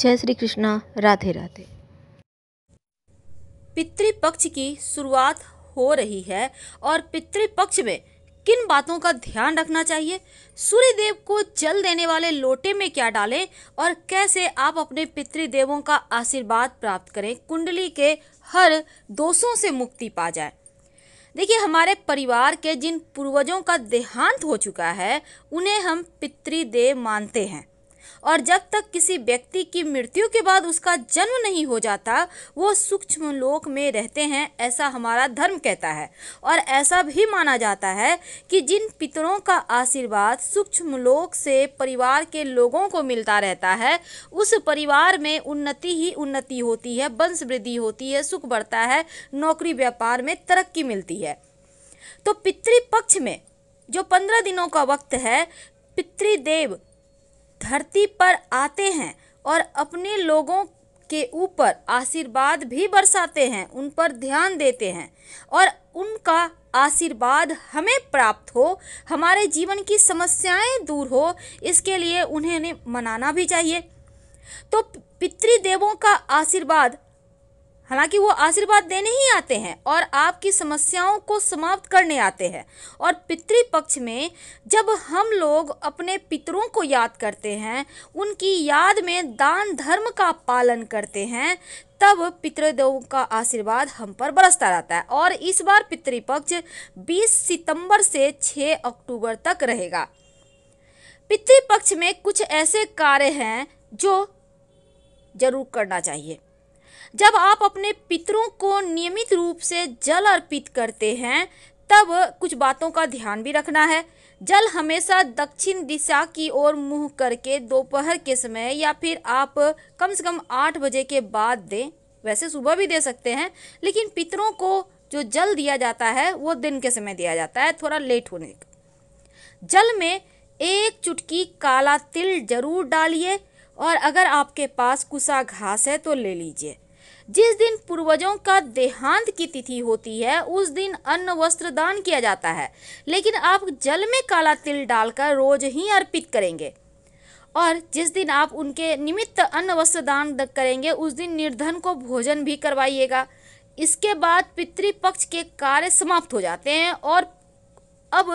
जय श्री कृष्णा राधे राधे पितृपक्ष की शुरुआत हो रही है और पितृपक्ष में किन बातों का ध्यान रखना चाहिए सूर्यदेव को जल देने वाले लोटे में क्या डालें और कैसे आप अपने पितृदेवों का आशीर्वाद प्राप्त करें कुंडली के हर दोषों से मुक्ति पा जाए देखिए हमारे परिवार के जिन पूर्वजों का देहांत हो चुका है उन्हें हम पितृदेव मानते हैं और जब तक किसी व्यक्ति की मृत्यु के बाद उसका जन्म नहीं हो जाता वो सूक्ष्म लोक में रहते हैं ऐसा हमारा धर्म कहता है और ऐसा भी माना जाता है कि जिन पितरों का आशीर्वाद सूक्ष्म लोक से परिवार के लोगों को मिलता रहता है उस परिवार में उन्नति ही उन्नति होती है वंश वृद्धि होती है सुख बढ़ता है नौकरी व्यापार में तरक्की मिलती है तो पितृपक्ष में जो पंद्रह दिनों का वक्त है पितृदेव धरती पर आते हैं और अपने लोगों के ऊपर आशीर्वाद भी बरसाते हैं उन पर ध्यान देते हैं और उनका आशीर्वाद हमें प्राप्त हो हमारे जीवन की समस्याएं दूर हो इसके लिए उन्हें मनाना भी चाहिए तो पितृदेवों का आशीर्वाद हालांकि वो आशीर्वाद देने ही आते हैं और आपकी समस्याओं को समाप्त करने आते हैं और पितृपक्ष में जब हम लोग अपने पितरों को याद करते हैं उनकी याद में दान धर्म का पालन करते हैं तब पितृदेव का आशीर्वाद हम पर बरसता रहता है और इस बार पितृपक्ष 20 सितंबर से 6 अक्टूबर तक रहेगा पितृपक्ष में कुछ ऐसे कार्य हैं जो जरूर करना चाहिए जब आप अपने पितरों को नियमित रूप से जल अर्पित करते हैं तब कुछ बातों का ध्यान भी रखना है जल हमेशा दक्षिण दिशा की ओर मुंह करके दोपहर के समय या फिर आप कम से कम आठ बजे के बाद दें वैसे सुबह भी दे सकते हैं लेकिन पितरों को जो जल दिया जाता है वो दिन के समय दिया जाता है थोड़ा लेट होने का जल में एक चुटकी काला तिल जरूर डालिए और अगर आपके पास कुसा घास है तो ले लीजिए जिस दिन पूर्वजों का देहांत की तिथि होती है उस दिन अन्न वस्त्र दान किया जाता है लेकिन आप जल में काला तिल डालकर रोज ही अर्पित करेंगे और जिस दिन आप उनके निमित्त अन्न वस्त्र दान करेंगे उस दिन निर्धन को भोजन भी करवाइएगा इसके बाद पितृपक्ष के कार्य समाप्त हो जाते हैं और अब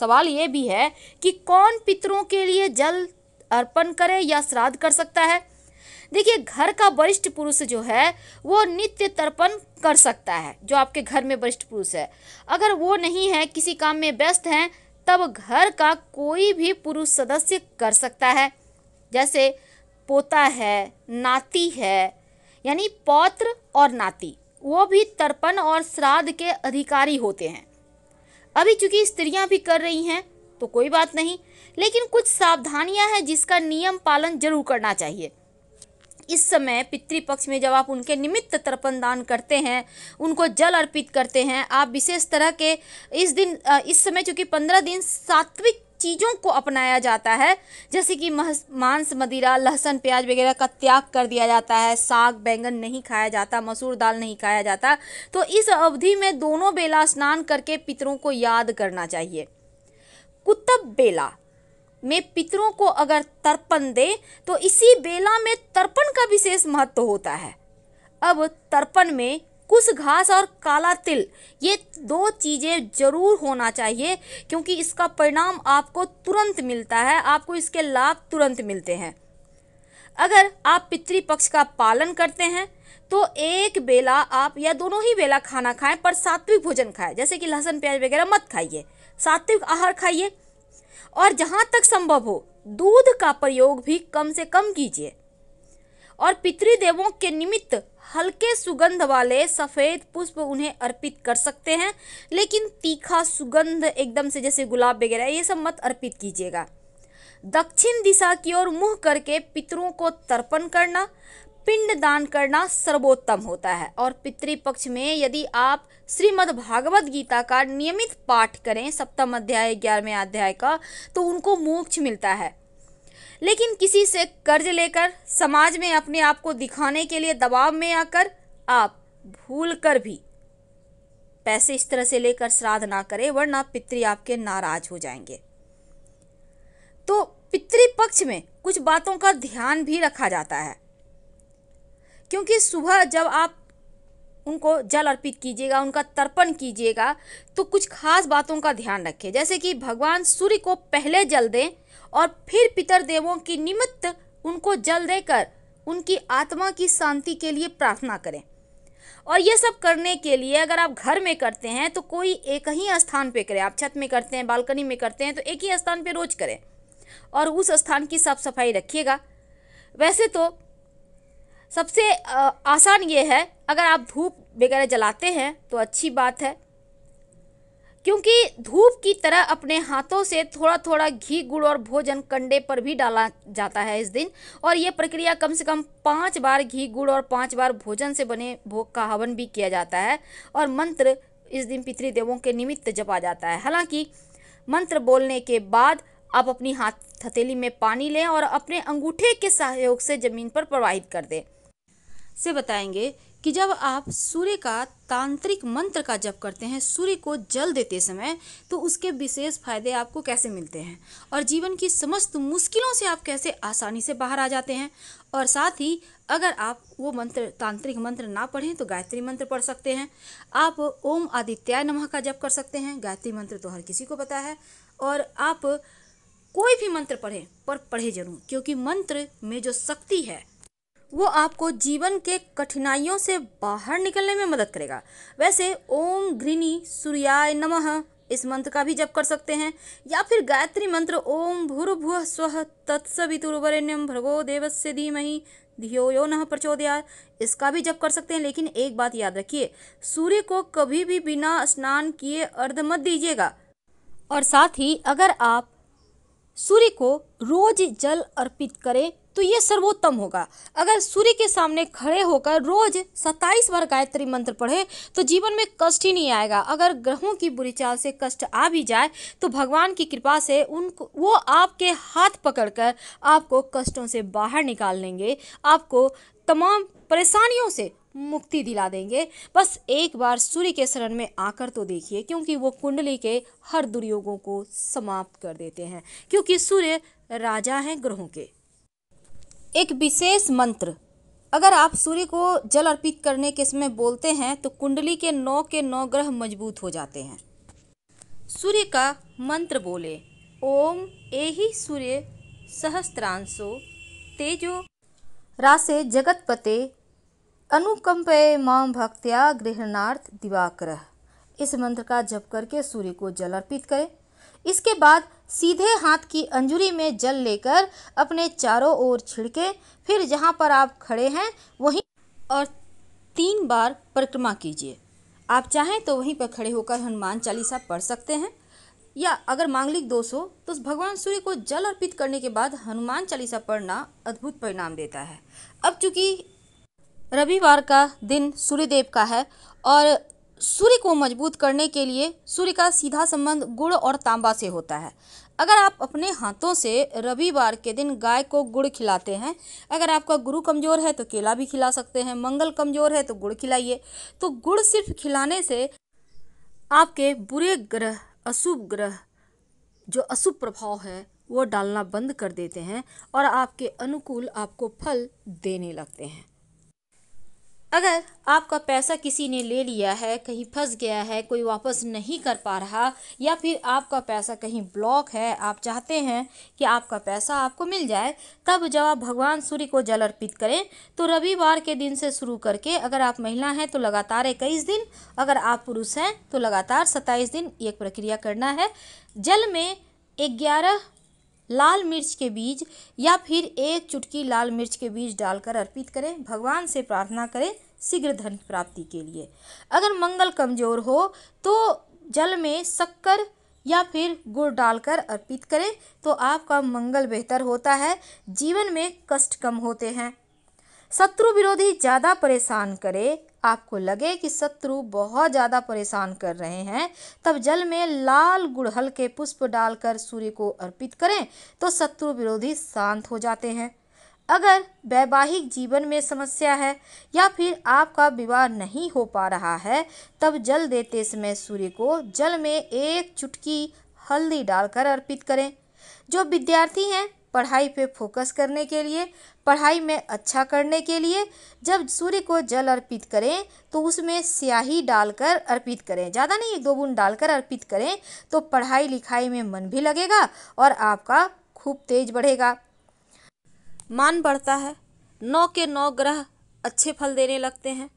सवाल ये भी है कि कौन पितरों के लिए जल अर्पण करे या श्राद्ध कर सकता है देखिए घर का वरिष्ठ पुरुष जो है वो नित्य तर्पण कर सकता है जो आपके घर में वरिष्ठ पुरुष है अगर वो नहीं है किसी काम में व्यस्त हैं तब घर का कोई भी पुरुष सदस्य कर सकता है जैसे पोता है नाती है यानी पौत्र और नाती वो भी तर्पण और श्राद्ध के अधिकारी होते हैं अभी चूंकि स्त्रियां भी कर रही हैं तो कोई बात नहीं लेकिन कुछ सावधानियां हैं जिसका नियम पालन जरूर करना चाहिए इस समय पितृपक्ष में जब आप उनके निमित्त तर्पण दान करते हैं उनको जल अर्पित करते हैं आप विशेष तरह के इस दिन इस समय चूँकि पंद्रह दिन सात्विक चीज़ों को अपनाया जाता है जैसे कि मांस मदिरा लहसुन प्याज वगैरह का त्याग कर दिया जाता है साग बैंगन नहीं खाया जाता मसूर दाल नहीं खाया जाता तो इस अवधि में दोनों बेला स्नान करके पितरों को याद करना चाहिए कुतब बेला में पितरों को अगर तर्पण दे तो इसी बेला में तर्पण का विशेष महत्व होता है अब तर्पण में कुछ घास और काला तिल ये दो चीज़ें जरूर होना चाहिए क्योंकि इसका परिणाम आपको तुरंत मिलता है आपको इसके लाभ तुरंत मिलते हैं अगर आप पितृपक्ष का पालन करते हैं तो एक बेला आप या दोनों ही बेला खाना खाएं पर सात्विक भोजन खाएं जैसे कि लहसुन प्याज वगैरह मत खाइए सात्विक आहार खाइए और जहाँ तक संभव हो दूध का प्रयोग भी कम से कम कीजिए और पितृदेवों के निमित्त हल्के सुगंध वाले सफ़ेद पुष्प उन्हें अर्पित कर सकते हैं लेकिन तीखा सुगंध एकदम से जैसे गुलाब वगैरह ये सब मत अर्पित कीजिएगा दक्षिण दिशा की ओर मुंह करके पितरों को तर्पण करना पिंड दान करना सर्वोत्तम होता है और पितृपक्ष में यदि आप श्रीमद् भागवत गीता का नियमित पाठ करें सप्तम अध्याय ग्यारहवें अध्याय का तो उनको मोक्ष मिलता है लेकिन किसी से कर्ज लेकर समाज में अपने आप को दिखाने के लिए दबाव में आकर आप भूल कर भी पैसे इस तरह से लेकर श्राद्ध ना करें वरना पितृ आपके नाराज हो जाएंगे तो पितृपक्ष में कुछ बातों का ध्यान भी रखा जाता है क्योंकि सुबह जब आप उनको जल अर्पित कीजिएगा उनका तर्पण कीजिएगा तो कुछ खास बातों का ध्यान रखें जैसे कि भगवान सूर्य को पहले जल दें और फिर पितर देवों की निमित्त उनको जल देकर उनकी आत्मा की शांति के लिए प्रार्थना करें और ये सब करने के लिए अगर आप घर में करते हैं तो कोई एक ही स्थान पे करें आप छत में करते हैं बालकनी में करते हैं तो एक ही स्थान पे रोज करें और उस स्थान की साफ सफाई रखिएगा वैसे तो सबसे आसान ये है अगर आप धूप वगैरह जलाते हैं तो अच्छी बात है क्योंकि धूप की तरह अपने हाथों से थोड़ा थोड़ा घी गुड़ और भोजन कंडे पर भी डाला जाता है इस दिन और ये प्रक्रिया कम से कम पाँच बार घी गुड़ और पाँच बार भोजन से बने भोग का हवन भी किया जाता है और मंत्र इस दिन पितृदेवों के निमित्त जपा जाता है हालांकि मंत्र बोलने के बाद आप अपनी हाथ हथेली में पानी लें और अपने अंगूठे के सहयोग से ज़मीन पर प्रवाहित कर दें से बताएंगे कि जब आप सूर्य का तांत्रिक मंत्र का जप करते हैं सूर्य को जल देते समय तो उसके विशेष फायदे आपको कैसे मिलते हैं और जीवन की समस्त मुश्किलों से आप कैसे आसानी से बाहर आ जाते हैं और साथ ही अगर आप वो मंत्र तांत्रिक मंत्र ना पढ़ें तो गायत्री मंत्र पढ़ सकते हैं आप ओम आदित्याय नमः का जप कर सकते हैं गायत्री मंत्र तो हर किसी को पता है और आप कोई भी मंत्र पढ़ें पर पढ़े जरूर क्योंकि मंत्र में जो शक्ति है वो आपको जीवन के कठिनाइयों से बाहर निकलने में मदद करेगा वैसे ओम घृणी सूर्याय नमः इस मंत्र का भी जप कर सकते हैं या फिर गायत्री मंत्र ओम भूर्भु स्व तत्सवितुर्वरण्यम भर्गो देवस्य धीमहि धियो यो न प्रचोदया इसका भी जप कर सकते हैं लेकिन एक बात याद रखिए सूर्य को कभी भी बिना स्नान किए अर्ध मत दीजिएगा और साथ ही अगर आप सूर्य को रोज जल अर्पित करें तो ये सर्वोत्तम होगा अगर सूर्य के सामने खड़े होकर रोज सत्ताईस बार गायत्री मंत्र पढ़े तो जीवन में कष्ट ही नहीं आएगा अगर ग्रहों की बुरी चाल से कष्ट आ भी जाए तो भगवान की कृपा से उनको वो आपके हाथ पकड़कर आपको कष्टों से बाहर निकाल लेंगे आपको तमाम परेशानियों से मुक्ति दिला देंगे बस एक बार सूर्य के शरण में आकर तो देखिए क्योंकि वो कुंडली के हर दुर्योगों को समाप्त कर देते हैं क्योंकि सूर्य राजा हैं ग्रहों के एक विशेष मंत्र अगर आप सूर्य को जल अर्पित करने के समय बोलते हैं तो कुंडली के नौ के नौ ग्रह मजबूत हो जाते हैं सूर्य का मंत्र बोले ओम ही सूर्य सहस्त्रांशो तेजो रासे जगतपते अनुकंपय माम भक्त्या गृहणार्थ दिवाकर इस मंत्र का जप करके सूर्य को जल अर्पित करें इसके बाद सीधे हाथ की अंजुरी में जल लेकर अपने चारों ओर छिड़के फिर जहाँ पर आप खड़े हैं वहीं और तीन बार परिक्रमा कीजिए आप चाहें तो वहीं पर खड़े होकर हनुमान चालीसा पढ़ सकते हैं या अगर मांगलिक दोष हो तो भगवान सूर्य को जल अर्पित करने के बाद हनुमान चालीसा पढ़ना अद्भुत परिणाम देता है अब चूँकि रविवार का दिन सूर्यदेव का है और सूर्य को मजबूत करने के लिए सूर्य का सीधा संबंध गुड़ और तांबा से होता है अगर आप अपने हाथों से रविवार के दिन गाय को गुड़ खिलाते हैं अगर आपका गुरु कमज़ोर है तो केला भी खिला सकते हैं मंगल कमज़ोर है तो गुड़ खिलाइए तो गुड़ सिर्फ खिलाने से आपके बुरे ग्रह अशुभ ग्रह जो अशुभ प्रभाव है वो डालना बंद कर देते हैं और आपके अनुकूल आपको फल देने लगते हैं अगर आपका पैसा किसी ने ले लिया है कहीं फंस गया है कोई वापस नहीं कर पा रहा या फिर आपका पैसा कहीं ब्लॉक है आप चाहते हैं कि आपका पैसा आपको मिल जाए तब जब आप भगवान सूर्य को जल अर्पित करें तो रविवार के दिन से शुरू करके अगर आप महिला हैं तो लगातार इक्कीस दिन अगर आप पुरुष हैं तो लगातार सत्ताईस दिन एक प्रक्रिया करना है जल में ग्यारह लाल मिर्च के बीज या फिर एक चुटकी लाल मिर्च के बीज डालकर अर्पित करें भगवान से प्रार्थना करें शीघ्र धन प्राप्ति के लिए अगर मंगल कमज़ोर हो तो जल में शक्कर या फिर गुड़ डालकर अर्पित करें तो आपका मंगल बेहतर होता है जीवन में कष्ट कम होते हैं शत्रु विरोधी ज़्यादा परेशान करे आपको लगे कि शत्रु बहुत ज़्यादा परेशान कर रहे हैं तब जल में लाल गुड़हल के पुष्प डालकर सूर्य को अर्पित करें तो शत्रु विरोधी शांत हो जाते हैं अगर वैवाहिक जीवन में समस्या है या फिर आपका विवाह नहीं हो पा रहा है तब जल देते समय सूर्य को जल में एक चुटकी हल्दी डालकर अर्पित करें जो विद्यार्थी हैं पढ़ाई पे फोकस करने के लिए पढ़ाई में अच्छा करने के लिए जब सूर्य को जल अर्पित करें तो उसमें स्याही डालकर अर्पित करें ज़्यादा नहीं एक दो बूंद डालकर अर्पित करें तो पढ़ाई लिखाई में मन भी लगेगा और आपका खूब तेज बढ़ेगा मान बढ़ता है नौ के नौ ग्रह अच्छे फल देने लगते हैं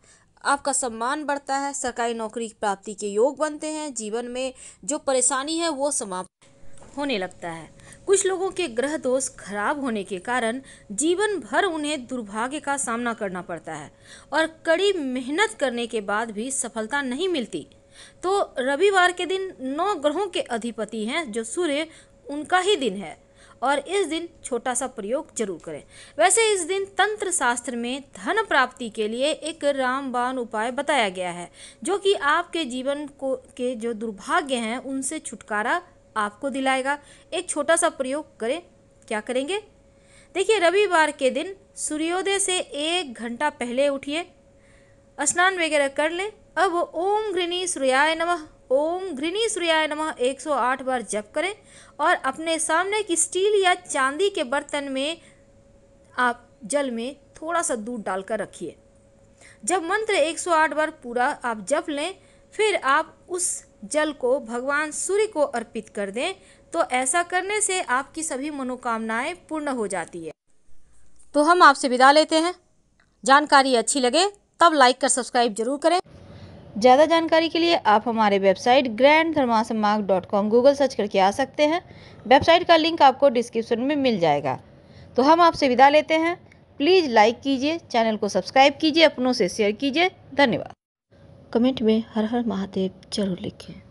आपका सम्मान बढ़ता है सरकारी नौकरी प्राप्ति के योग बनते हैं जीवन में जो परेशानी है वो समाप्त होने लगता है कुछ लोगों के ग्रह दोष खराब होने के कारण जीवन भर उन्हें दुर्भाग्य का सामना करना पड़ता है और कड़ी मेहनत करने के बाद भी सफलता नहीं मिलती तो रविवार के दिन नौ ग्रहों के अधिपति हैं जो सूर्य उनका ही दिन है और इस दिन छोटा सा प्रयोग जरूर करें वैसे इस दिन तंत्र शास्त्र में धन प्राप्ति के लिए एक रामबाण उपाय बताया गया है जो कि आपके जीवन को के जो दुर्भाग्य हैं उनसे छुटकारा आपको दिलाएगा एक छोटा सा प्रयोग करें क्या करेंगे देखिए रविवार के दिन सूर्योदय से एक घंटा पहले उठिए स्नान वगैरह कर लें अब ओम घृणी सूर्याय नमः ओम घृणी सूर्याय नमः 108 बार जप करें और अपने सामने की स्टील या चांदी के बर्तन में आप जल में थोड़ा सा दूध डालकर रखिए जब मंत्र 108 बार पूरा आप जप लें फिर आप उस जल को भगवान सूर्य को अर्पित कर दें तो ऐसा करने से आपकी सभी मनोकामनाएं पूर्ण हो जाती है तो हम आपसे विदा लेते हैं जानकारी अच्छी लगे तब लाइक कर सब्सक्राइब जरूर करें ज़्यादा जानकारी के लिए आप हमारे website grand Dharmasam dot com Google search करके आ सकते हैं वेबसाइट का लिंक आपको डिस्क्रिप्शन में मिल जाएगा तो हम आपसे विदा लेते हैं प्लीज़ लाइक कीजिए चैनल को सब्सक्राइब कीजिए अपनों से शेयर कीजिए धन्यवाद कमेंट में हर हर महादेव जरूर लिखें